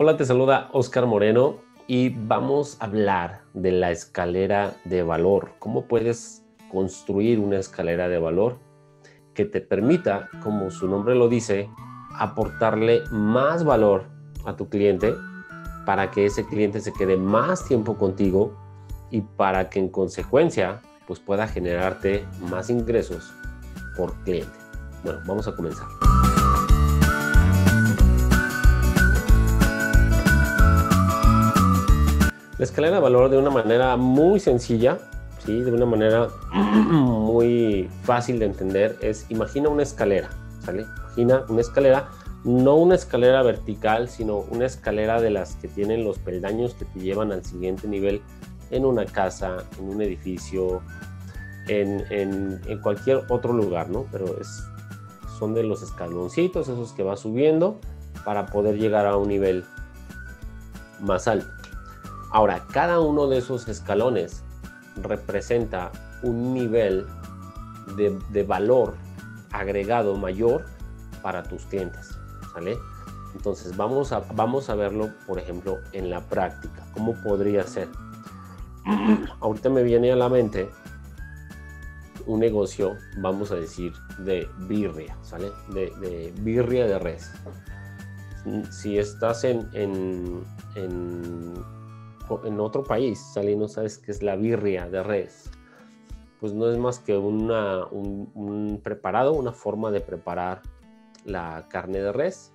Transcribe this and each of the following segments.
Hola, te saluda Oscar Moreno y vamos a hablar de la escalera de valor. ¿Cómo puedes construir una escalera de valor que te permita, como su nombre lo dice, aportarle más valor a tu cliente para que ese cliente se quede más tiempo contigo y para que en consecuencia pues pueda generarte más ingresos por cliente. Bueno, vamos a comenzar. la escalera de valor de una manera muy sencilla, ¿sí? de una manera muy fácil de entender, es imagina una escalera, ¿sale? Imagina una escalera, no una escalera vertical, sino una escalera de las que tienen los peldaños que te llevan al siguiente nivel en una casa, en un edificio, en, cualquier otro lugar, ¿no? Pero es, son de los escaloncitos, esos que vas subiendo para poder llegar a un nivel más alto. Ahora, cada uno de esos escalones representa un nivel de, valor agregado mayor para tus clientes, ¿sale? Entonces vamos a, vamos a verlo, por ejemplo, en la práctica. ¿Cómo podría ser? Ahorita me viene a la mente un negocio, vamos a decir, de birria, ¿sale? De, birria de res. Si estás en en otro país, no sabes qué es la birria de res, pues no es más que una, un, preparado, una forma de preparar la carne de res,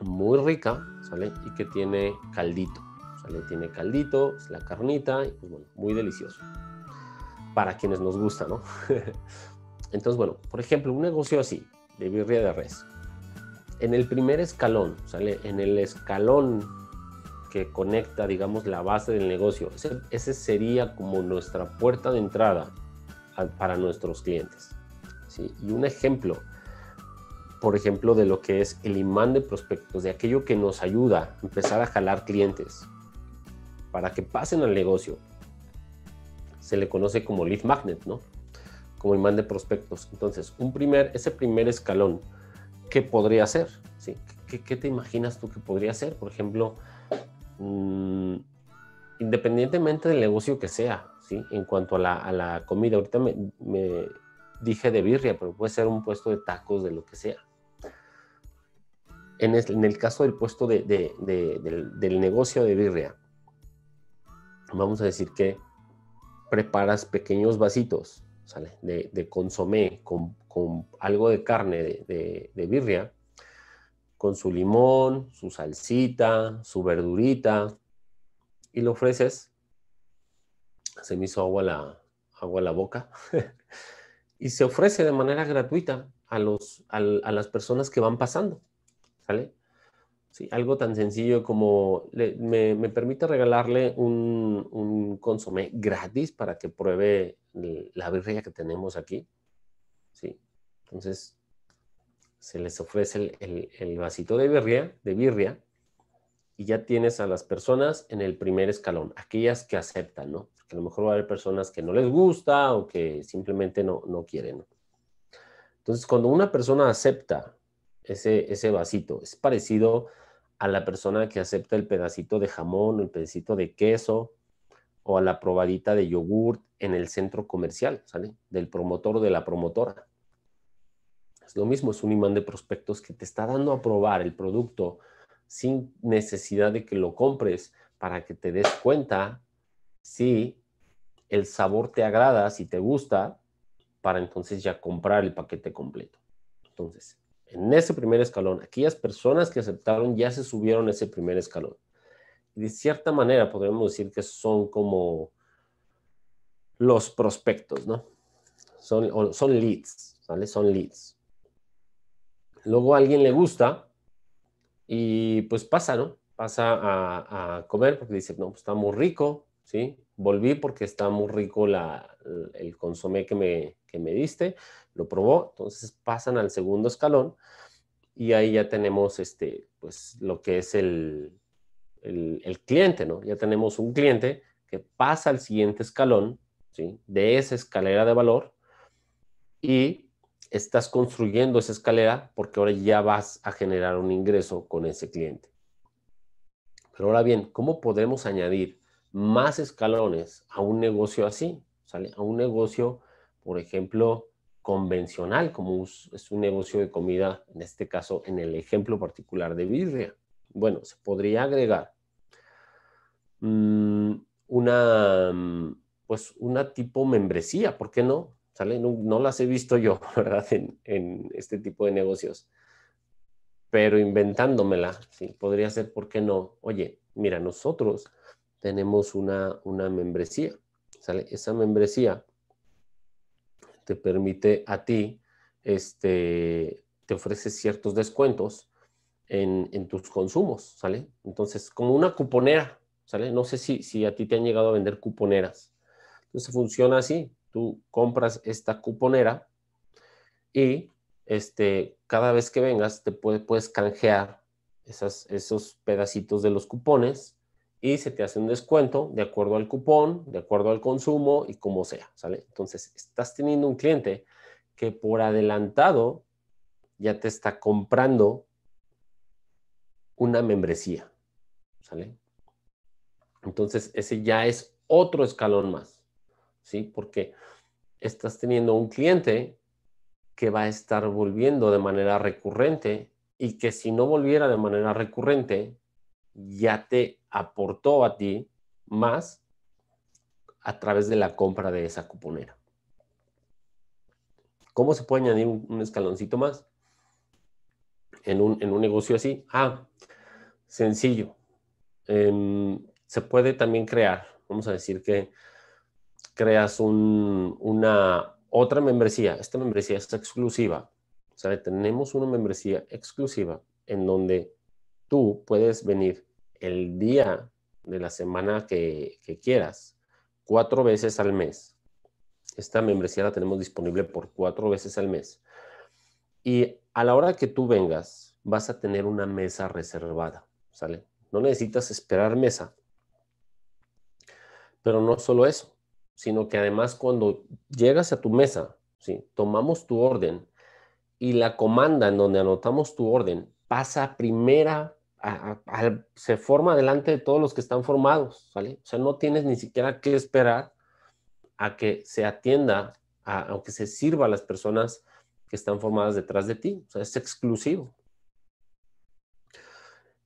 muy rica, ¿sale? Y que tiene caldito, ¿sale? Tiene caldito, es la carnita, y pues bueno, muy delicioso. Para quienes nos gusta, ¿no? Entonces, bueno, por ejemplo, un negocio así, de birria de res. En el primer escalón, ¿sale? En el escalón que conecta, digamos, la base del negocio. Ese, sería como nuestra puerta de entrada para nuestros clientes. ¿sí? Y un ejemplo, por ejemplo, de lo que es el imán de prospectos, de aquello que nos ayuda a empezar a jalar clientes para que pasen al negocio. Se le conoce como lead magnet, ¿no? Como imán de prospectos. Entonces, un primer, ese primer escalón, ¿qué podría ser? ¿Sí? ¿Qué, ¿Qué te imaginas tú que podría ser? Por ejemplo, Mm, independientemente del negocio que sea, ¿sí? En cuanto a la, comida, ahorita me, dije de birria, pero puede ser un puesto de tacos, de lo que sea. En, el, caso del puesto del, negocio de birria, vamos a decir que preparas pequeños vasitos De, consomé con, algo de carne de, birria con su limón, su salsita, su verdurita, y lo ofreces, se me hizo agua la, la boca, y se ofrece de manera gratuita a, los, a, las personas que van pasando, ¿sale? algo tan sencillo como me, permite regalarle un, un, consomé gratis para que pruebe la birria que tenemos aquí. Sí, entonces se les ofrece el, vasito de birria, de birria, y ya tienes a las personas en el primer escalón, aquellas que aceptan, ¿no? Porque a lo mejor va a haber personas que no les gusta o que simplemente no, quieren. Entonces, cuando una persona acepta ese, ese vasito, es parecido a la persona que acepta el pedacito de jamón, el pedacito de queso o a la probadita de yogurt en el centro comercial, ¿sale? Del promotor o de la promotora lo mismo, es un imán de prospectos que te está dando a probar el producto sin necesidad de que lo compres para que te des cuenta si el sabor te agrada, si te gusta, para entonces ya comprar el paquete completo. Entonces, en ese primer escalón, aquellas personas que aceptaron ya se subieron a ese primer escalón. de cierta manera podríamos decir que son como los prospectos, ¿no? Son, son leads, ¿vale? Son leads luego a alguien le gusta y pues pasa, ¿no? Pasa a, comer porque dice, no, pues, está muy rico, ¿sí? Volví porque está muy rico la, el consomé que me, que me diste, lo probó, entonces pasan al segundo escalón y ahí ya tenemos este, pues lo que es el, el, el, cliente, ¿no? Ya tenemos un cliente que pasa al siguiente escalón, ¿sí? De esa escalera de valor y estás construyendo esa escalera porque ahora ya vas a generar un ingreso con ese cliente. Pero ahora bien, ¿cómo podemos añadir más escalones a un negocio así? ¿Sale? A un negocio, por ejemplo, convencional, como es un negocio de comida, en este caso, en el ejemplo particular de birria. Bueno, se podría agregar mm, una, mm, pues, una tipo membresía, ¿por qué no? No, las he visto yo, ¿verdad? En, este tipo de negocios. Pero inventándomela, Podría ser, ¿por qué no? Oye, mira, nosotros tenemos una, una membresía, ¿sale? Esa membresía te permite a ti, este, te ofrece ciertos descuentos en, tus consumos, ¿sale? Entonces, como una cuponera, ¿sale? No sé si, si a ti te han llegado a vender cuponeras. Entonces, funciona así tú compras esta cuponera y este, cada vez que vengas te puedes canjear esos pedacitos de los cupones y se te hace un descuento de acuerdo al cupón, de acuerdo al consumo y como sea, ¿sale? Entonces, estás teniendo un cliente que por adelantado ya te está comprando una membresía, ¿sale? Entonces, ese ya es otro escalón más. ¿sí? Porque estás teniendo un cliente que va a estar volviendo de manera recurrente y que si no volviera de manera recurrente, ya te aportó a ti más a través de la compra de esa cuponera. ¿Cómo se puede añadir un, escaloncito más en un, negocio así? Ah, sencillo. Em, se puede también crear, vamos a decir que creas una otra membresía. Esta membresía es exclusiva. tenemos una membresía exclusiva en donde tú puedes venir el día de la semana que, quieras, cuatro veces al mes. Esta membresía la tenemos disponible por cuatro veces al mes. Y a la hora que tú vengas, vas a tener una mesa reservada, ¿sale? No necesitas esperar mesa. Pero no solo eso, sino que además cuando llegas a tu mesa, ¿sí? tomamos tu orden y la comanda en donde anotamos tu orden pasa primera, se forma delante de todos los que están formados, ¿sale? O sea, no tienes ni siquiera que esperar a que se atienda, a, que se sirva a las personas que están formadas detrás de ti, o sea, es exclusivo.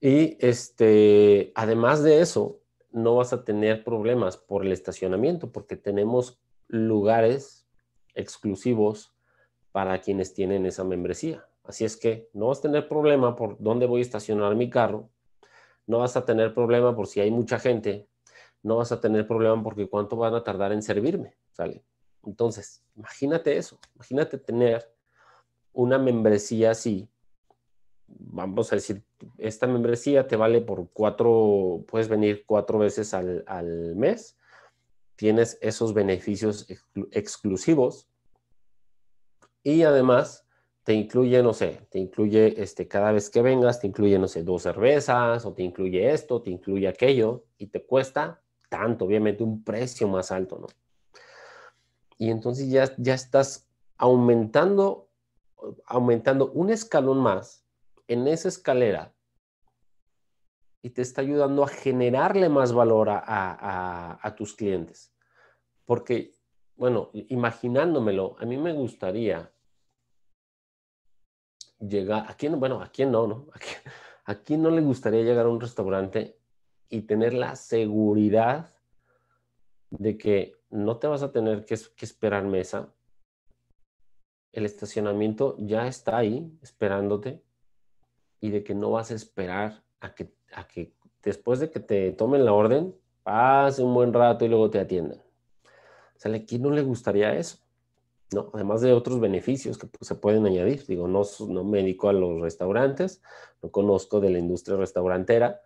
Y este, además de eso, no vas a tener problemas por el estacionamiento, porque tenemos lugares exclusivos para quienes tienen esa membresía. Así es que no vas a tener problema por dónde voy a estacionar mi carro, no vas a tener problema por si hay mucha gente, no vas a tener problema porque cuánto van a tardar en servirme, ¿sale? Entonces, imagínate eso, imagínate tener una membresía así vamos a decir, esta membresía te vale por cuatro, puedes venir cuatro veces al, mes, tienes esos beneficios exclusivos y además te incluye, no sé, te incluye este, cada vez que vengas, te incluye, no sé, dos cervezas o te incluye esto, te incluye aquello y te cuesta tanto, obviamente un precio más alto, ¿no? Y entonces ya, ya estás aumentando, aumentando un escalón más en esa escalera y te está ayudando a generarle más valor a, tus clientes. Porque, bueno, imaginándomelo, a mí me gustaría llegar, ¿a quién, bueno, a no, no? ¿A no le gustaría llegar a un restaurante y tener la seguridad de que no te vas a tener que, esperar mesa. El estacionamiento ya está ahí esperándote y de que no vas a esperar a que, que después de que te tomen la orden, pase un buen rato y luego te atiendan. O ¿a quién no le gustaría eso? ¿No? Además de otros beneficios que pues, se pueden añadir. Digo, no, no me dedico a los restaurantes, no conozco de la industria restaurantera.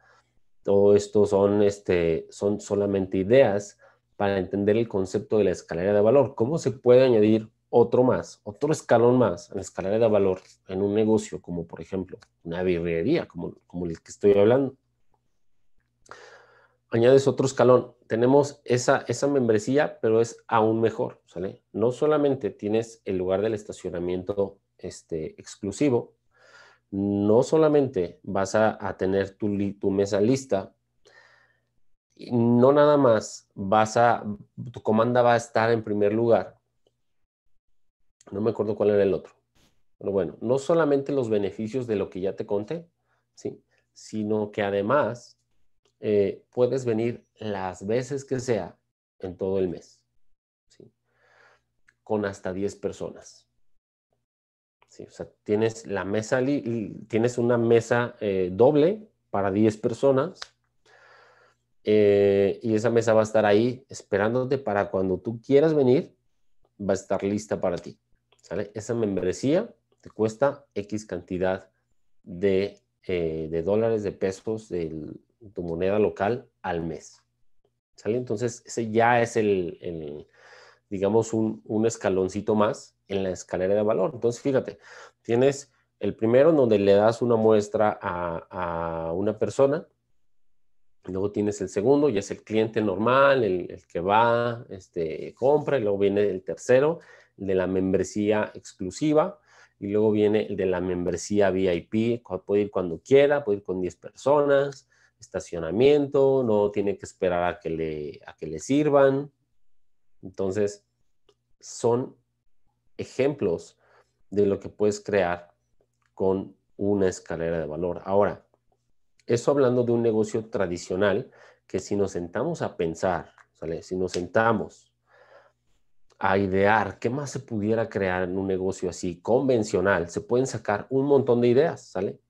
Todo esto son, este, son solamente ideas para entender el concepto de la escalera de valor. ¿Cómo se puede añadir otro más, otro escalón más en la escalera de valor en un negocio como por ejemplo una birrería, como, como el que estoy hablando. Añades otro escalón, tenemos esa, esa membresía, pero es aún mejor, ¿sale? No solamente tienes el lugar del estacionamiento este, exclusivo, no solamente vas a, tener tu, tu mesa lista, no nada más vas a, tu comanda va a estar en primer lugar, no me acuerdo cuál era el otro. Pero bueno, no solamente los beneficios de lo que ya te conté, ¿sí? sino que además eh, puedes venir las veces que sea en todo el mes, con hasta 10 personas. O sea, tienes, la mesa tienes una mesa eh, doble para 10 personas eh, y esa mesa va a estar ahí esperándote para cuando tú quieras venir, va a estar lista para ti. ¿sale? Esa membresía te cuesta X cantidad de, eh, dólares, de pesos, de tu moneda local al mes. ¿Sale? Entonces, ese ya es el, digamos, un, escaloncito más en la escalera de valor. Entonces, fíjate, tienes el primero donde le das una muestra a, una persona, Luego tienes el segundo, ya es el cliente normal, el, que va, este, compra, y luego viene el tercero, de la membresía exclusiva y luego viene el de la membresía VIP, puede ir cuando quiera, puede ir con 10 personas, estacionamiento, no tiene que esperar a que le, a que le sirvan. Entonces, son ejemplos de lo que puedes crear con una escalera de valor. Ahora, eso hablando de un negocio tradicional, que si nos sentamos a pensar, si nos sentamos a idear qué más se pudiera crear en un negocio así convencional, se pueden sacar un montón de ideas, ¿sale?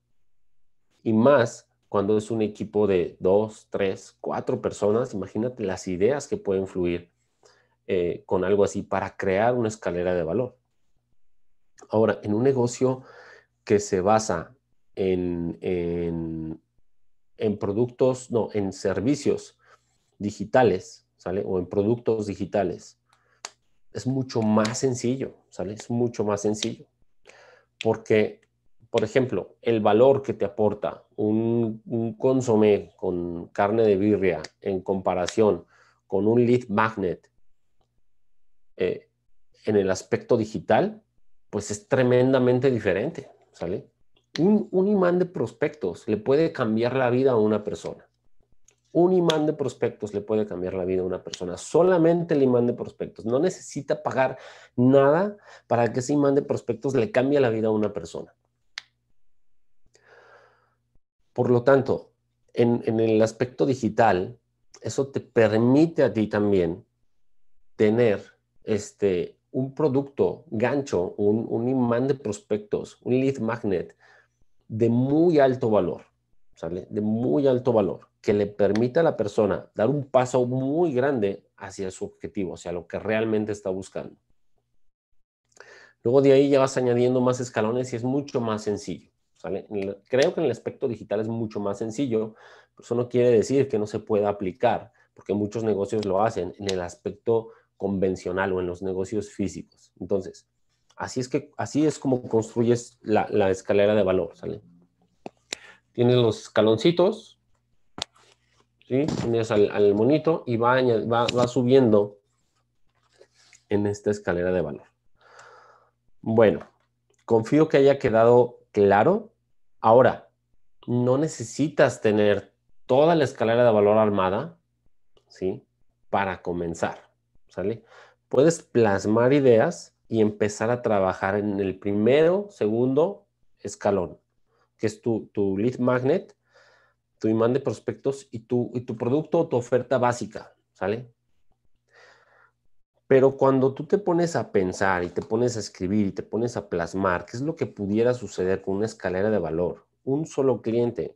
Y más cuando es un equipo de dos, tres, cuatro personas, imagínate las ideas que pueden fluir eh, con algo así para crear una escalera de valor. Ahora, en un negocio que se basa en, en, en productos, no, en servicios digitales, ¿sale? O en productos digitales es mucho más sencillo, ¿sale? Es mucho más sencillo. Porque, por ejemplo, el valor que te aporta un, consomé con carne de birria en comparación con un lead magnet eh, en el aspecto digital, pues es tremendamente diferente, ¿sale? un imán de prospectos le puede cambiar la vida a una persona. Un imán de prospectos le puede cambiar la vida a una persona. Solamente el imán de prospectos. No necesita pagar nada para que ese imán de prospectos le cambie la vida a una persona. Por lo tanto, en, el aspecto digital, eso te permite a ti también tener este, un producto, gancho, un imán de prospectos, un lead magnet de muy alto valor ¿sale? De muy alto valor, que le permite a la persona dar un paso muy grande hacia su objetivo, hacia lo que realmente está buscando. Luego de ahí ya vas añadiendo más escalones y es mucho más sencillo. ¿sale? Creo que en el aspecto digital es mucho más sencillo, pero eso no quiere decir que no se pueda aplicar, porque muchos negocios lo hacen en el aspecto convencional o en los negocios físicos. Entonces, así es, que, así es como construyes la, la escalera de valor. ¿sale? tienes los escaloncitos, ¿sí? tienes al, al monito y va, va, va subiendo en esta escalera de valor. Bueno, confío que haya quedado claro. Ahora, no necesitas tener toda la escalera de valor armada, ¿sí? Para comenzar, ¿sale? Puedes plasmar ideas y empezar a trabajar en el primero, segundo escalón que es tu, lead magnet, tu imán de prospectos y tu, y tu producto o tu oferta básica, ¿sale? Pero cuando tú te pones a pensar y te pones a escribir y te pones a plasmar, ¿qué es lo que pudiera suceder con una escalera de valor? Un solo cliente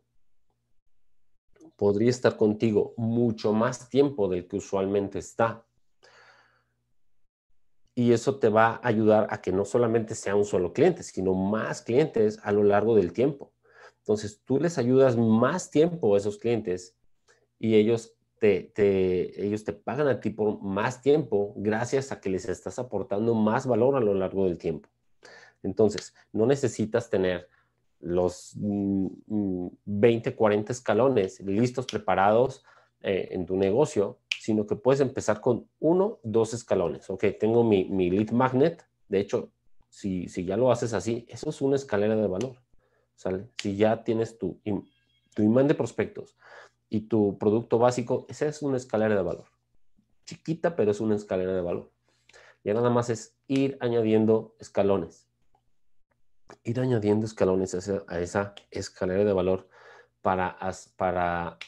podría estar contigo mucho más tiempo del que usualmente está y eso te va a ayudar a que no solamente sea un solo cliente, sino más clientes a lo largo del tiempo. Entonces, tú les ayudas más tiempo a esos clientes y ellos te, ellos te pagan a ti por más tiempo gracias a que les estás aportando más valor a lo largo del tiempo. Entonces, no necesitas tener los 20, mm, 40 mm, escalones listos, preparados eh, en tu negocio sino que puedes empezar con uno, dos escalones. Ok, tengo mi, mi lead magnet. De hecho, si, si, ya lo haces así, eso es una escalera de valor. ¿sale? Si ya tienes tu, tu imán de prospectos y tu producto básico, esa es una escalera de valor. Chiquita, pero es una escalera de valor. Ya nada más es ir añadiendo escalones. Ir añadiendo escalones a esa, a esa escalera de valor para, para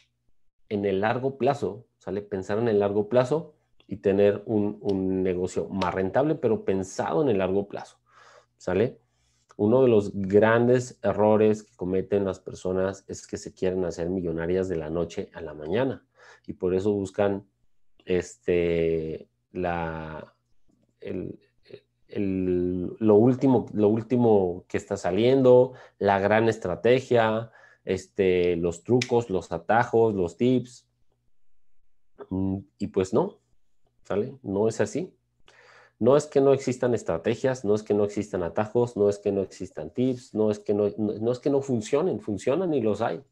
en el largo plazo ¿sale? Pensar en el largo plazo y tener un, negocio más rentable, pero pensado en el largo plazo, ¿sale? Uno de los grandes errores que cometen las personas es que se quieren hacer millonarias de la noche a la mañana y por eso buscan este, la, el, lo, último, lo último que está saliendo, la gran estrategia, este, los trucos, los atajos, los tips, Mm, y pues no, ¿sale? No es así. No es que no existan estrategias, no es que no existan atajos, no es que no existan tips, no es que no, es que no funcionen, funcionan y los hay.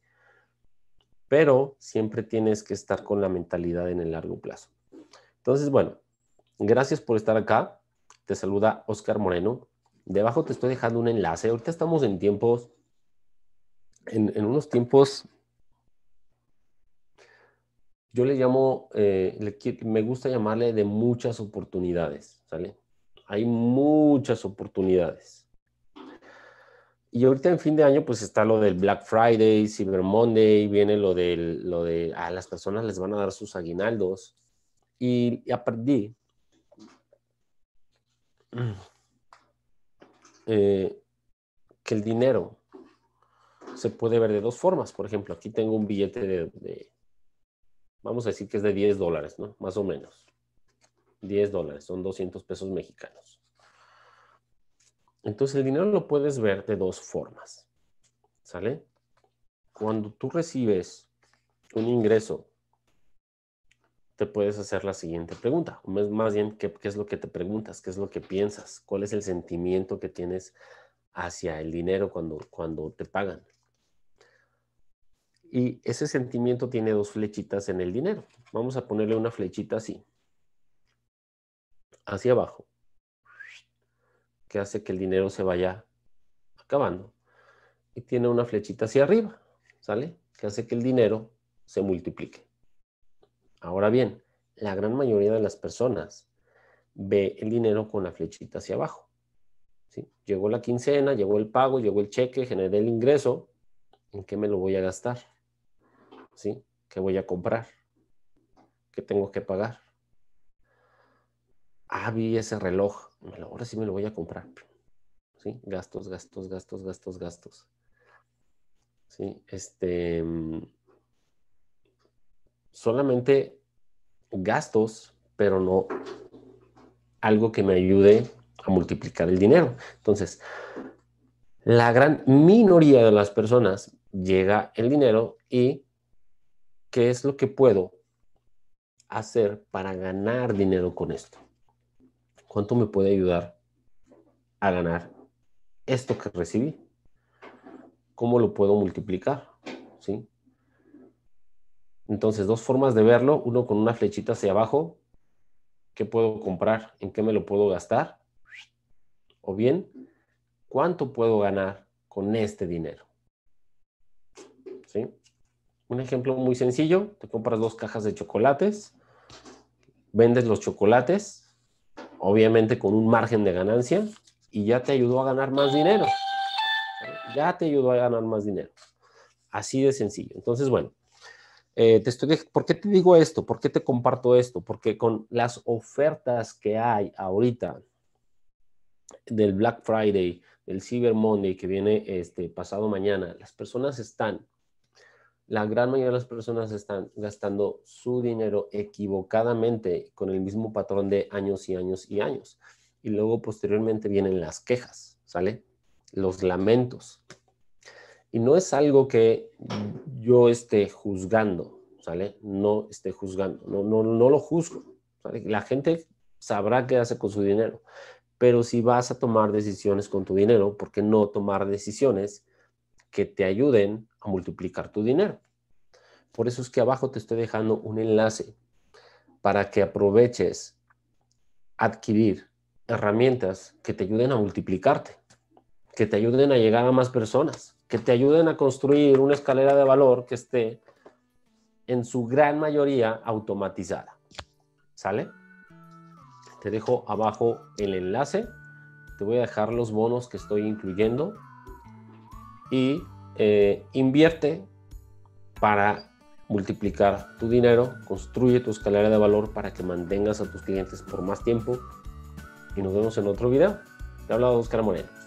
Pero siempre tienes que estar con la mentalidad en el largo plazo. Entonces, bueno, gracias por estar acá. Te saluda Oscar Moreno. Debajo te estoy dejando un enlace. Ahorita estamos en tiempos, en unos tiempos yo le llamo, eh, me gusta llamarle de muchas oportunidades, ¿sale? Hay muchas oportunidades. Y ahorita en fin de año, pues está lo del Black Friday, Cyber Monday, viene lo, lo de a ah, las personas les van a dar sus aguinaldos. Y, aprendí. Eh, que el dinero se puede ver de dos formas. Por ejemplo, aquí tengo un billete de vamos a decir que es de 10 dólares, ¿no? Más o menos. 10 dólares, son 200 pesos mexicanos. Entonces el dinero lo puedes ver de dos formas, ¿sale? Cuando tú recibes un ingreso, te puedes hacer la siguiente pregunta, más bien, ¿qué, ¿qué es lo que te preguntas? ¿Qué es lo que piensas? ¿Cuál es el sentimiento que tienes hacia el dinero cuando, cuando te pagan? Y ese sentimiento tiene dos flechitas en el dinero. Vamos a ponerle una flechita así, hacia abajo, que hace que el dinero se vaya acabando. Y tiene una flechita hacia arriba, ¿sale? Que hace que el dinero se multiplique. Ahora bien, la gran mayoría de las personas ve el dinero con la flechita hacia abajo. Llegó la quincena, llegó el pago, llegó el cheque, generé el ingreso, ¿en qué me lo voy a gastar? ¿sí? ¿Qué voy a comprar? ¿Qué tengo que pagar? Ah, vi ese reloj. Ahora sí me lo voy a comprar. ¿Sí? Gastos, gastos, gastos, gastos, gastos. ¿Sí? Este, mm, solamente gastos, pero no algo que me ayude a multiplicar el dinero. Entonces, la gran minoría de las personas llega el dinero y qué es lo que puedo hacer para ganar dinero con esto. ¿Cuánto me puede ayudar a ganar esto que recibí? ¿Cómo lo puedo multiplicar? ¿Sí? Entonces, dos formas de verlo. Uno con una flechita hacia abajo. ¿Qué puedo comprar? ¿En qué me lo puedo gastar? O bien, ¿cuánto puedo ganar con este dinero? ¿Sí? Un ejemplo muy sencillo, te compras dos cajas de chocolates, vendes los chocolates, obviamente con un margen de ganancia, y ya te ayudó a ganar más dinero. Ya te ayudó a ganar más dinero. Así de sencillo. Entonces, bueno, eh, te estoy, ¿por qué te digo esto? ¿Por qué te comparto esto? Porque con las ofertas que hay ahorita del Black Friday, del Cyber Monday que viene este pasado mañana, las personas están la gran mayoría de las personas están gastando su dinero equivocadamente con el mismo patrón de años y años y años. Y luego posteriormente vienen las quejas, ¿sale? Los lamentos. Y no es algo que yo esté juzgando, ¿sale? No esté juzgando, no, no, no lo juzgo. La gente sabrá qué hace con su dinero, pero si vas a tomar decisiones con tu dinero, ¿por qué no tomar decisiones que te ayuden a multiplicar tu dinero. Por eso es que abajo te estoy dejando un enlace para que aproveches adquirir herramientas que te ayuden a multiplicarte, que te ayuden a llegar a más personas, que te ayuden a construir una escalera de valor que esté en su gran mayoría automatizada. ¿Sale? Te dejo abajo el enlace, te voy a dejar los bonos que estoy incluyendo y eh, invierte para multiplicar tu dinero, construye tu escalera de valor para que mantengas a tus clientes por más tiempo y nos vemos en otro video. Te ha hablado Oscar Moreno.